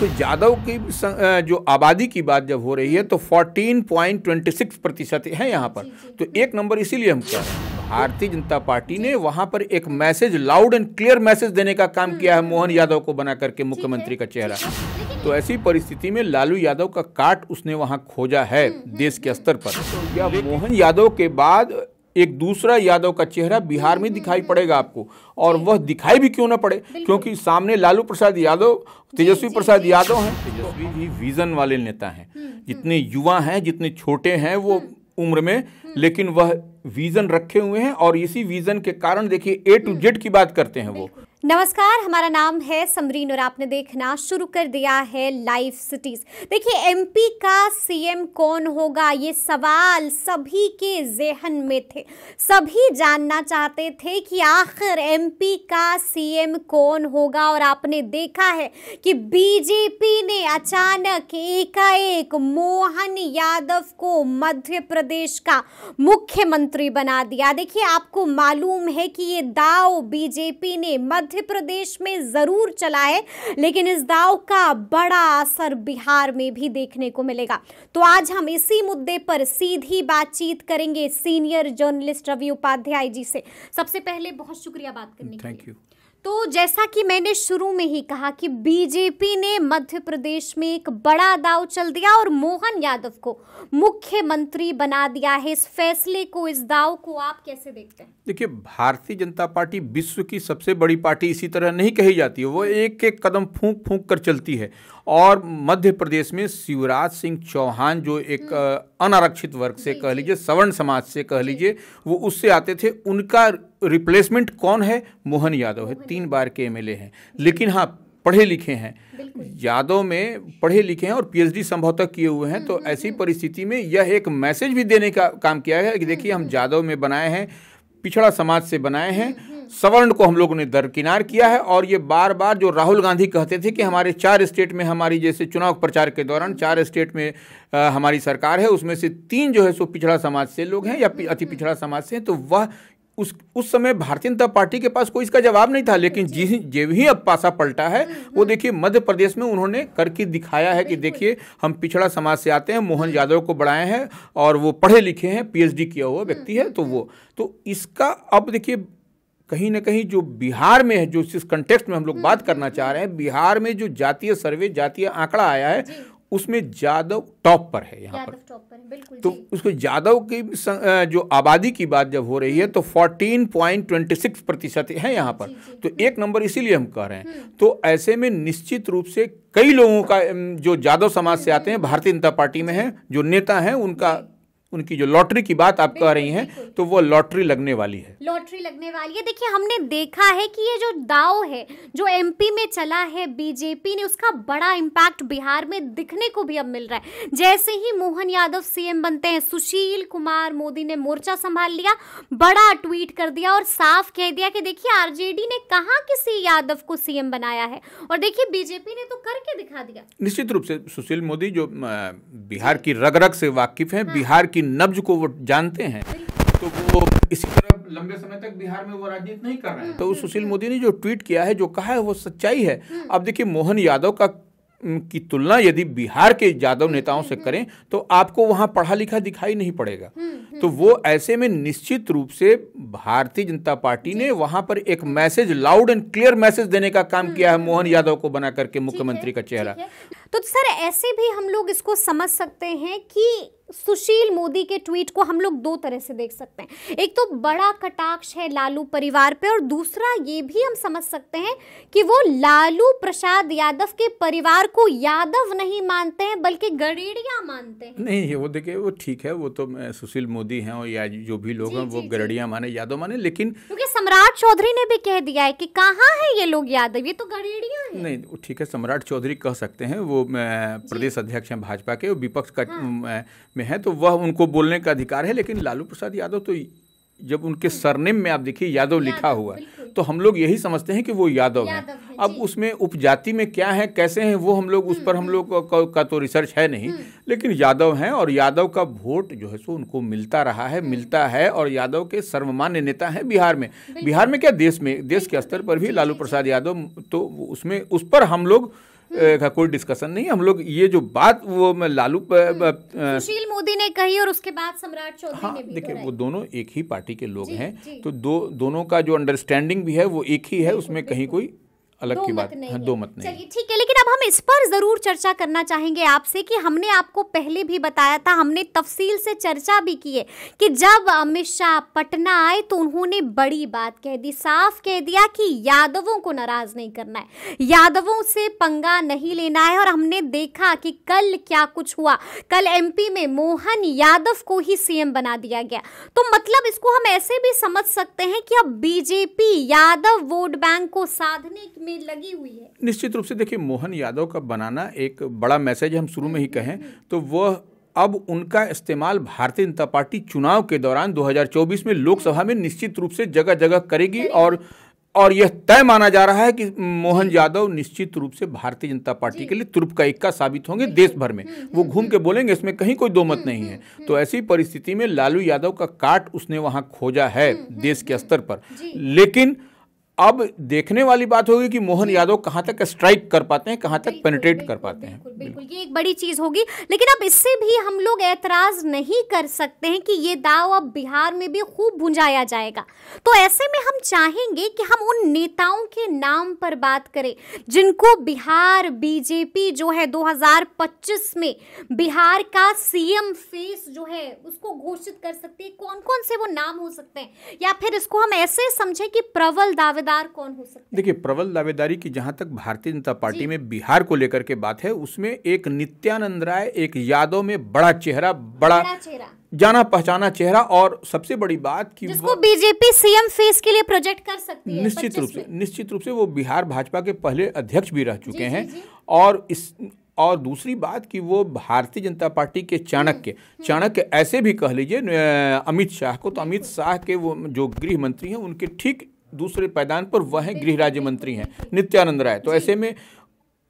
बिल्कुल यादव की जो आबादी की बात जब हो रही है तो 14.26 प्रतिशत है यहाँ पर तो एक नंबर इसीलिए हम कह रहे हैं भारतीय जनता पार्टी ने वहां पर एक message loud and clear message देने का काम हम्म, किया है हम्म, मोहन हम्म। यादव को बना करके मुख्यमंत्री का चेहरा तो ऐसी परिस्थिति में लालू यादव का काट उसने वहां खोजा है देश के स्तर पर या मोहन यादव के बाद एक दूसरा यादव का चेहरा बिहार में दिखाई पड़ेगा आपको और वह दिखाई भी क्यों ना पड़े क्योंकि सामने लालू प्रसाद यादव तेजस्वी प्रसाद यादव हैं तेजस्वी भी विजन वाले नेता हैं हम्म, हम्म। जितने युवा हैं जितने छोटे हैं वो हम्म। उम्र में लेकिन वह विजन रखे हुए हैं और इसी विजन के कारण देखिए ए टू जेड की बात करते हैं वो नमस्कार हमारा नाम है समरीन और आपने देखना शुरू कर दिया है लाइव सिटीज देखिए एमपी का सीएम कौन होगा ये सवाल सभी के जहन में थे सभी जानना चाहते थे कि आखिर एमपी का सीएम कौन होगा और आपने देखा है कि बीजेपी ने अचानक एकाएक मोहन यादव को मध्य प्रदेश का मुख्यमंत्री बना दिया देखिए आपको मालूम है कि ये दाव बीजेपी ने मध्य मध्य प्रदेश में ज़रूर चला है लेकिन इस दाव का बड़ा असर बिहार में भी देखने को मिलेगा तो आज हम इसी मुद्दे पर सीधी बातचीत करेंगे सीनियर जर्नलिस्ट रवि उपाध्याय जी से सबसे पहले बहुत शुक्रिया बात करने थैंक यू तो जैसा कि मैंने शुरू में ही कहा कि बीजेपी ने मध्य प्रदेश में एक बड़ा दाव चल दिया और मोहन यादव को मुख्यमंत्री बना दिया है इस फैसले को इस दाव को आप कैसे देखते हैं देखिए भारतीय जनता पार्टी विश्व की सबसे बड़ी पार्टी इसी तरह नहीं कही जाती है वो एक एक कदम फूंक फूंक कर चलती है और मध्य प्रदेश में शिवराज सिंह चौहान जो एक हम्म। अनारक्षित वर्ग से कह लीजिए सवर्ण समाज से कह लीजिए वो उससे आते थे उनका रिप्लेसमेंट कौन है मोहन यादव है तीन बार के एमएलए हैं लेकिन हाँ पढ़े लिखे हैं यादव में पढ़े लिखे हैं और पीएचडी संभवतः किए हुए हैं तो हम्म, हम्म, ऐसी हम्म। परिस्थिति में यह एक मैसेज भी देने का काम किया है कि देखिए हम यादव में बनाए हैं पिछड़ा समाज से बनाए हैं सवर्ण को हम लोगों ने दरकिनार किया है और ये बार बार जो राहुल गांधी कहते थे कि हमारे चार स्टेट में हमारी जैसे चुनाव प्रचार के दौरान चार स्टेट में आ, हमारी सरकार है उसमें से तीन जो है सो पिछड़ा समाज से लोग हैं या अति पिछड़ा समाज से हैं तो वह उस उस समय भारतीय जनता पार्टी के पास कोई इसका जवाब नहीं था लेकिन जी जब ही अब पासा पलटा है हम्म, हम्म। वो देखिए मध्य प्रदेश में उन्होंने करके दिखाया है कि देखिए हम पिछड़ा समाज से आते हैं मोहन यादव को बढ़ाए हैं और वो पढ़े लिखे हैं पीएचडी किया हुआ व्यक्ति है तो हम्म, वो तो इसका अब देखिए कहीं ना कहीं जो बिहार में है जो इस कंटेक्स्ट में हम लोग बात करना चाह रहे हैं बिहार में जो जातीय सर्वे जातीय आंकड़ा आया है उसमें जादव टॉप पर है यहाँ पर तो उसको जादव की जो आबादी की बात जब हो रही है तो 14.26 प्रतिशत है यहाँ पर जी, जी, तो एक नंबर इसीलिए हम कह रहे हैं हम्म। तो ऐसे में निश्चित रूप से कई लोगों का जो जादव समाज से आते हैं हम्म। भारतीय जनता पार्टी में हैं जो नेता हैं उनका उनकी जो लॉटरी की बात आप कह रही हैं तो वो लॉटरी लगने वाली है लॉटरी लगने वाली है देखिए हमने देखा है कि ये जो दाव है जो एमपी में चला है बीजेपी ने उसका बड़ा इम्पैक्ट बिहार में दिखने को भी अब मिल रहा है जैसे ही मोहन यादव सीएम बनते हैं सुशील कुमार मोदी ने मोर्चा संभाल लिया बड़ा ट्वीट कर दिया और साफ कह दिया कि देखिए आरजेडी ने कहा किसी यादव को सीएम बनाया है और देखिए बीजेपी ने तो करके दिखा दिया निश्चित रूप से सुशील मोदी जो बिहार की रग रग से वाकिफ है हाँ। बिहार की नब्ज को वो जानते हैं तो वो इसी तरह लंबे समय तक बिहार में वो राजनीति नहीं कर रहे हैं तो सुशील मोदी ने जो ट्वीट किया है जो कहा है वो सच्चाई है अब देखिए मोहन यादव का की तुलना यदि बिहार के यादव नेताओं से करें तो आपको वहाँ पढ़ा लिखा दिखाई नहीं पड़ेगा तो वो ऐसे में निश्चित रूप से भारतीय जनता पार्टी ने वहां पर एक message loud and clear message देने का काम किया है हम्म। मोहन यादव को बना करके मुख्यमंत्री का चेहरा तो सर ऐसे भी हम लोग इसको समझ सकते हैं कि सुशील मोदी के ट्वीट को हम लोग दो तरह से देख सकते हैं एक तो बड़ा कटाक्ष है लालू परिवार पे और दूसरा ये भी हम समझ सकते हैं कि वो लालू प्रसाद यादव के परिवार को यादव नहीं मानते हैं बल्कि गरेड़िया मानते हैं नहीं वो देखिए वो ठीक है वो तो सुशील मोदी मोदी हैं और या जो भी लोग हैं वो गरड़िया माने यादव माने लेकिन क्योंकि सम्राट चौधरी ने भी कह दिया है कि कहाँ है ये लोग यादव ये तो गरड़िया है नहीं ठीक है सम्राट चौधरी कह सकते हैं वो प्रदेश अध्यक्ष हैं भाजपा के विपक्ष का हाँ। में है तो वह उनको बोलने का अधिकार है लेकिन लालू प्रसाद यादव तो जब उनके हम्म। सरनेम में आप देखिए यादव लिखा हुआ है तो हम लोग यही समझते हैं कि वो यादव हैं अब उसमें उपजाति में क्या है कैसे हैं वो हम लोग उस पर हम हम्म, लोग हम्म। का, का तो रिसर्च है नहीं लेकिन यादव हैं और यादव का वोट जो है सो उनको मिलता रहा है मिलता है और यादव के सर्वमान्य नेता हैं बिहार में बिहार में क्या देश में देश के स्तर पर भी लालू प्रसाद यादव तो उसमें उस पर हम लोग का कोई डिस्कशन नहीं हम लोग ये जो बात वो मैं लालू हम्म। सुशील मोदी ने कही और उसके बाद सम्राट चौधरी हाँ, ने भी देखिए वो दोनों एक ही पार्टी के लोग हैं तो दो दोनों का जो अंडरस्टैंडिंग भी है वो एक ही है उसमें कहीं कोई अलग की बात नहीं हाँ, दो मत नहीं चलिए ठीक है लेकिन अब हम इस पर जरूर चर्चा करना चाहेंगे आपसे कि हमने आपको पहले भी बताया था हमने तफसील से चर्चा भी की है कि जब अमित शाह पटना आए तो उन्होंने बड़ी बात कह दी साफ कह दिया कि यादवों को नाराज नहीं करना है यादवों से पंगा नहीं लेना है और हमने देखा कि कल क्या कुछ हुआ कल एम में मोहन यादव को ही सीएम बना दिया गया तो मतलब इसको हम ऐसे भी समझ सकते हैं कि अब बीजेपी यादव वोट बैंक को साधने में लगी हुई है निश्चित रूप से देखिए मोहन यादव का बनाना एक बड़ा मैसेज हम शुरू में ही कहें हम्म, हम्म। तो वह अब उनका इस्तेमाल भारतीय जनता पार्टी चुनाव के दौरान 2024 में लोकसभा में निश्चित रूप से जगह जगह करेगी और और यह तय माना जा रहा है कि मोहन यादव निश्चित रूप से भारतीय जनता पार्टी के लिए तुर्प का इक्का साबित होंगे देश भर में हम्म, वो घूम के बोलेंगे इसमें कहीं कोई दो मत नहीं है तो ऐसी परिस्थिति में लालू यादव का काट उसने वहां खोजा है देश के स्तर पर लेकिन अब देखने वाली बात होगी कि मोहन यादव कहां तक स्ट्राइक कर पाते हैं कहां तक पेनिट्रेट कर पाते हैं बिल्कुल, ये एक बड़ी चीज होगी लेकिन अब इससे भी हम लोग एतराज नहीं कर सकते हैं कि ये दाव अब बिहार में भी खूब भुंजाया जाएगा तो ऐसे में हम चाहेंगे कि हम उन नेताओं के नाम पर बात करें जिनको बिहार बीजेपी जो है दो में बिहार का सीएम फेस जो है उसको घोषित कर सकती है कौन कौन से वो नाम हो सकते हैं या फिर इसको हम ऐसे समझें कि प्रबल दावे दावेदार कौन हो सकता है देखिए प्रबल दावेदारी की जहां तक भारतीय जनता पार्टी में बिहार को लेकर के बात है उसमें एक नित्यानंद राय एक यादव में बड़ा चेहरा बड़ा, बड़ा चेहरा जाना पहचाना चेहरा और सबसे बड़ी बात कि जिसको बीजेपी सीएम फेस के लिए प्रोजेक्ट कर सकती है निश्चित रूप से निश्चित रूप से वो बिहार भाजपा के पहले अध्यक्ष भी रह चुके हैं और इस और दूसरी बात कि वो भारतीय जनता पार्टी के चाणक्य हम्म, हम्म। चाणक्य ऐसे भी कह लीजिए अमित शाह को तो अमित शाह के वो जो गृह मंत्री हैं उनके ठीक दूसरे पैदान पर वह हैं गृह राज्य मंत्री हैं नित्यानंद राय तो ऐसे में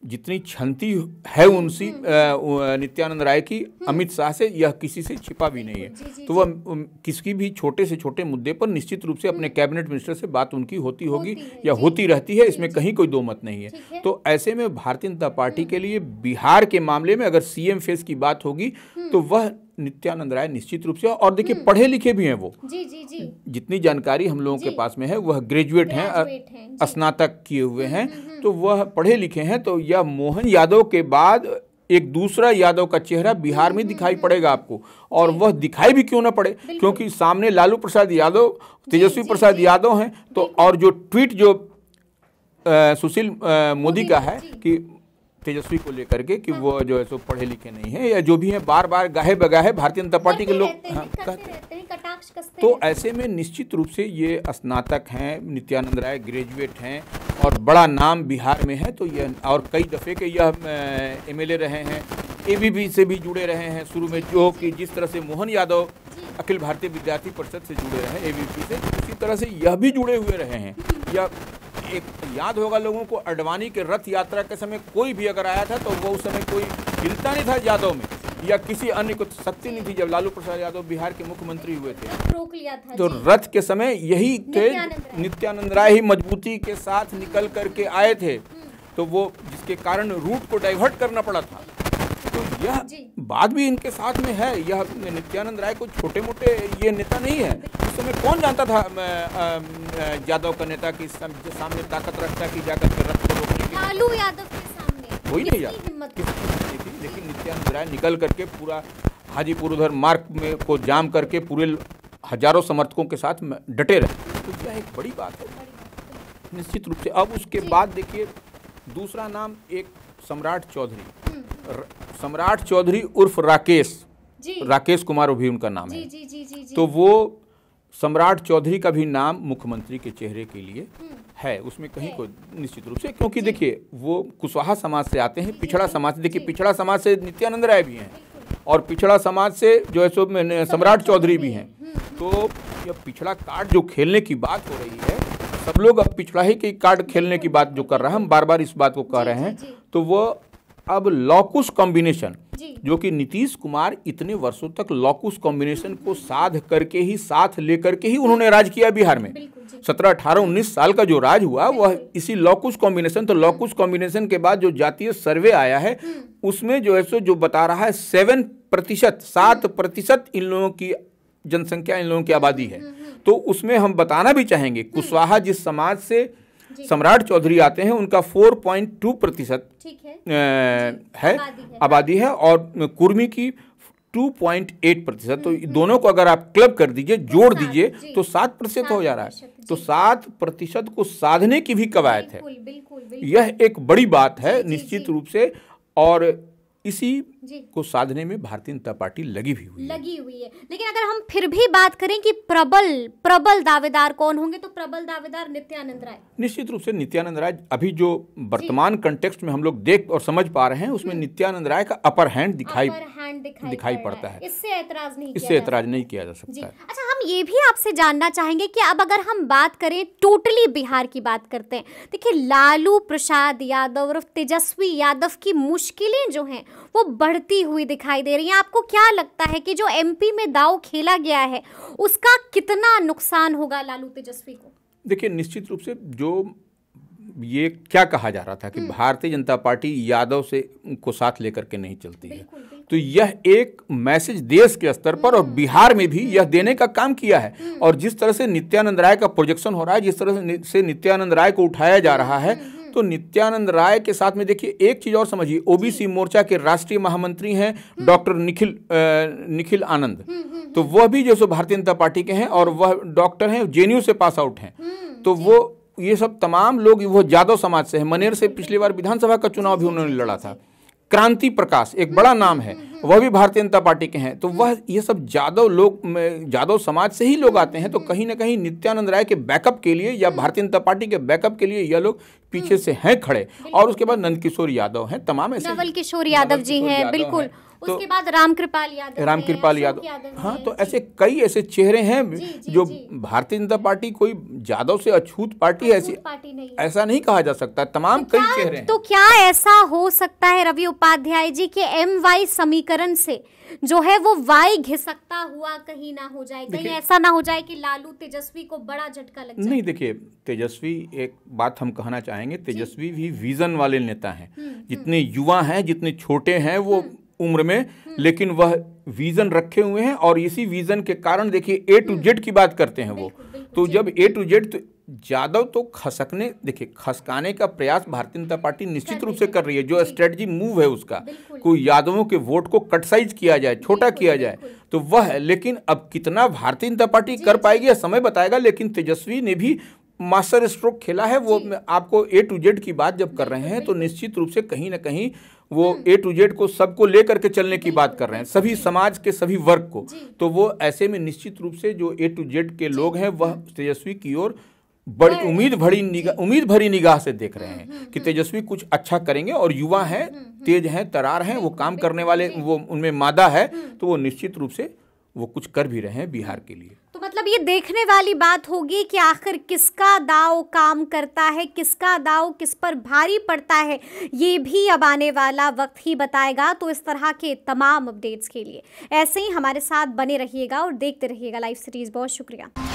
जितनी क्षमति है उनसी हम्म। नित्यानंद राय की हम्म। अमित शाह से यह किसी से छिपा भी नहीं है जी, जी, तो वह किसी भी छोटे से छोटे मुद्दे पर निश्चित रूप से अपने हम्म। कैबिनेट मिनिस्टर से बात उनकी होती होगी या होती रहती है इसमें कहीं कोई दो मत नहीं है तो ऐसे में भारतीय जनता पार्टी के लिए बिहार के मामले में अगर सीएम फेस की बात होगी तो वह नित्यानंद राय निश्चित रूप से और देखिए हम्म। पढ़े लिखे भी हैं वो जी जी जी जितनी जानकारी हम लोगों के पास में है वह ग्रेजुएट हैं स्नातक किए हुए हम्म, हैं हम्म, तो वह पढ़े लिखे हैं तो यह मोहन यादव के बाद एक दूसरा यादव का चेहरा बिहार में दिखाई पड़ेगा आपको और वह दिखाई भी क्यों ना पड़े क्योंकि सामने लालू प्रसाद यादव तेजस्वी प्रसाद यादव हैं तो और जो ट्वीट जो सुशील मोदी का है कि तेजस्वी को लेकर के कि हाँ। वो जो है सो पढ़े लिखे नहीं है या जो भी है बार बार गाहे बगाहे भारतीय जनता पार्टी के लोग हाँ, तो ऐसे में निश्चित रूप से ये स्नातक हैं नित्यानंद राय ग्रेजुएट हैं और बड़ा नाम बिहार में है तो यह और कई दफ़े के यह एम रहे हैं ए से भी जुड़े रहे हैं शुरू में जो कि जिस तरह से मोहन यादव अखिल भारतीय विद्यार्थी परिषद से जुड़े रहे हैं ए से उसी तरह से यह भी जुड़े हुए रहे हैं हम्म। या एक याद होगा लोगों को अडवाणी के रथ यात्रा के समय कोई भी अगर आया था तो वो उस समय कोई हिलता नहीं था यादव में या किसी अन्य को शक्ति नहीं थी जब लालू प्रसाद यादव बिहार के मुख्यमंत्री हुए थे रोक लिया था तो रथ के समय यही थे नित्यानंद राय ही मजबूती के साथ निकल करके आए थे हम्म। तो वो जिसके कारण रूट को डाइवर्ट करना पड़ा था तो यह बात भी इनके साथ में है यह नित्यानंद राय कोई छोटे मोटे ये नेता नहीं है उस समय कौन जानता था यादव का नेता की सामने ताकत रखता की जाकर के रथ को रोकने की लालू यादव के सामने कोई नहीं जानता लेकिन नित्यानंद राय निकल करके पूरा हाजीपुर उधर मार्ग में को जाम करके पूरे हजारों समर्थकों के साथ डटे रहे तो यह एक बड़ी बात है निश्चित रूप से अब उसके बाद देखिए दूसरा नाम एक सम्राट चौधरी सम्राट चौधरी उर्फ राकेश जी राकेश कुमार भी उनका नाम जी, है जी, जी, जी, जी। तो वो सम्राट चौधरी का भी नाम मुख्यमंत्री के चेहरे के लिए हम्म। है उसमें कहीं को निश्चित रूप से क्योंकि देखिए वो कुशवाहा समाज से आते हैं पिछड़ा समाज देखिए पिछड़ा समाज से नित्यानंद राय भी हैं और पिछड़ा समाज से जो है सो सम्राट चौधरी भी हैं हम्म, तो हम्म। यह पिछड़ा कार्ड जो खेलने की बात हो रही है सब लोग अब पिछड़ा ही के कार्ड खेलने की बात जो कर रहे हैं हम बार बार इस बात को कह रहे हैं तो वह अब लॉकुस कॉम्बिनेशन जो कि नीतीश कुमार इतने वर्षों तक लॉकुस कॉम्बिनेशन को साध करके ही साथ लेकर के ही उन्होंने राज किया बिहार में सत्रह अठारह उन्नीस साल का जो राज हुआ वह इसी लॉकुस कॉम्बिनेशन तो लॉकुस कॉम्बिनेशन के बाद जो जातीय सर्वे आया है हम्म। उसमें जो है सो जो बता रहा है सेवन प्रतिशत सात प्रतिशत इन लोगों की जनसंख्या इन लोगों की आबादी है हम्म, हम्म। तो उसमें हम बताना भी चाहेंगे कुशवाहा जिस समाज से सम्राट चौधरी आते हैं उनका 4.2 प्रतिशत है, है आबादी है और कुर्मी की 2.8 प्रतिशत तो हम्म, हम्म। दोनों को अगर आप क्लब कर दीजिए तो जोड़ दीजिए तो सात प्रतिशत हो जा रहा है तो सात प्रतिशत को साधने की भी कवायद है यह एक बड़ी बात है निश्चित रूप से और इसी को साधने में भारतीय जनता पार्टी लगी भी हुई लगी हुई है लेकिन अगर हम फिर भी बात करें कि प्रबल प्रबल दावेदार कौन होंगे तो प्रबल दावेदार नित्यानंद राय निश्चित रूप से नित्यानंद राय अभी जो वर्तमान कंटेक्स्ट में हम लोग देख और समझ पा रहे हैं उसमें हम्म। नित्यानंद राय का अपर हैंड दिखाई अपर हैंड दिखाई, दिखाई पड़ता है इससे ऐतराज नहीं इससे ऐतराज नहीं किया जा सकता अच्छा ये भी आपसे जानना चाहेंगे कि अब अगर हम बात करें टोटली बिहार की बात करते हैं देखिए लालू प्रसाद यादव और तेजस्वी यादव की मुश्किलें जो हैं वो बढ़ती हुई दिखाई दे रही हैं आपको क्या लगता है कि जो एमपी में दाव खेला गया है उसका कितना नुकसान होगा लालू तेजस्वी को देखिए निश्चित रूप से जो ये क्या कहा जा रहा था कि हम्म। भारतीय जनता पार्टी यादव से को साथ लेकर के नहीं चलती है तो यह एक मैसेज देश के स्तर पर और हम्म। बिहार में भी यह देने का काम किया है हम्म। और जिस तरह से नित्यानंद राय का प्रोजेक्शन हो रहा है जिस तरह से नित्यानंद राय को उठाया जा रहा है हम्म, तो नित्यानंद राय के साथ में देखिए एक चीज और समझिए ओबीसी मोर्चा के राष्ट्रीय महामंत्री हैं डॉक्टर निखिल निखिल आनंद तो वह भी जो सो भारतीय जनता पार्टी के हैं और वह डॉक्टर हैं जेएनयू से पास आउट हैं तो वो ये सब तमाम लोग वो जादव समाज से हैं मनेर से पिछली बार विधानसभा का चुनाव भी उन्होंने लड़ा था क्रांति प्रकाश एक बड़ा नाम है वह भी भारतीय जनता पार्टी के हैं तो वह ये सब जादव लोग जादव समाज से ही लोग आते हैं तो कहीं ना कहीं नित्यानंद राय के बैकअप के लिए या भारतीय जनता पार्टी के बैकअप के लिए यह लोग पीछे से हैं खड़े और उसके बाद नंदकिशोर यादव हैं तमाम ऐसे नवल किशोर यादव जी हैं बिल्कुल तो, उसके बाद राम कृपाल यादव राम कृपाल यादव हाँ तो ऐसे कई ऐसे चेहरे हैं जी, जी, जो भारतीय जनता पार्टी कोई ज्यादा से अछूत पार्टी ऐसी पार्टी नहीं ऐसा नहीं कहा जा सकता तमाम तो कई चेहरे तो क्या ऐसा हो सकता है रवि उपाध्याय जी के एम वाई समीकरण से जो है वो वाई घिसकता हुआ कहीं ना हो जाए कहीं ऐसा ना हो जाए कि लालू तेजस्वी को बड़ा झटका लग नहीं देखिए तेजस्वी एक बात हम कहना चाहेंगे तेजस्वी भी विजन वाले नेता हैं हम्म, जितने हम्म। युवा हैं जितने छोटे हैं वो हम्म। उम्र में लेकिन वह विजन रखे हुए हैं और इसी विजन के कारण देखिए ए टू जेड की बात करते हैं वो तो जब ए टू जेड तो यादव तो खसकने देखिए खसकाने का प्रयास भारतीय जनता पार्टी निश्चित रूप से कर रही है जो स्ट्रेटजी मूव है उसका कोई यादवों के वोट को कटसाइज किया जाए छोटा किया जाए तो वह लेकिन अब कितना भारतीय जनता पार्टी कर पाएगी समय बताएगा लेकिन तेजस्वी ने भी मास्टर स्ट्रोक खेला है वो आपको ए टू जेड की बात जब कर रहे हैं तो निश्चित रूप से कहीं ना कहीं वो ए टू जेड को सबको ले करके चलने की बात कर रहे हैं सभी समाज के सभी वर्ग को तो वो ऐसे में निश्चित रूप से जो ए टू जेड के लोग हैं वह तेजस्वी की ओर बड़ी उम्मीद भरी निगाह उम्मीद भरी निगाह से देख रहे हम्म, हैं हम्म, कि हम्म। तेजस्वी कुछ अच्छा करेंगे और युवा हैं तेज हैं तरार हैं वो काम करने वाले वो उनमें मादा है तो वो निश्चित रूप से वो कुछ कर भी रहे हैं बिहार के लिए मतलब ये देखने वाली बात होगी कि आखिर किसका दाव काम करता है किसका दाव किस पर भारी पड़ता है ये भी अब आने वाला वक्त ही बताएगा तो इस तरह के तमाम अपडेट्स के लिए ऐसे ही हमारे साथ बने रहिएगा और देखते रहिएगा लाइव सीरीज़ बहुत शुक्रिया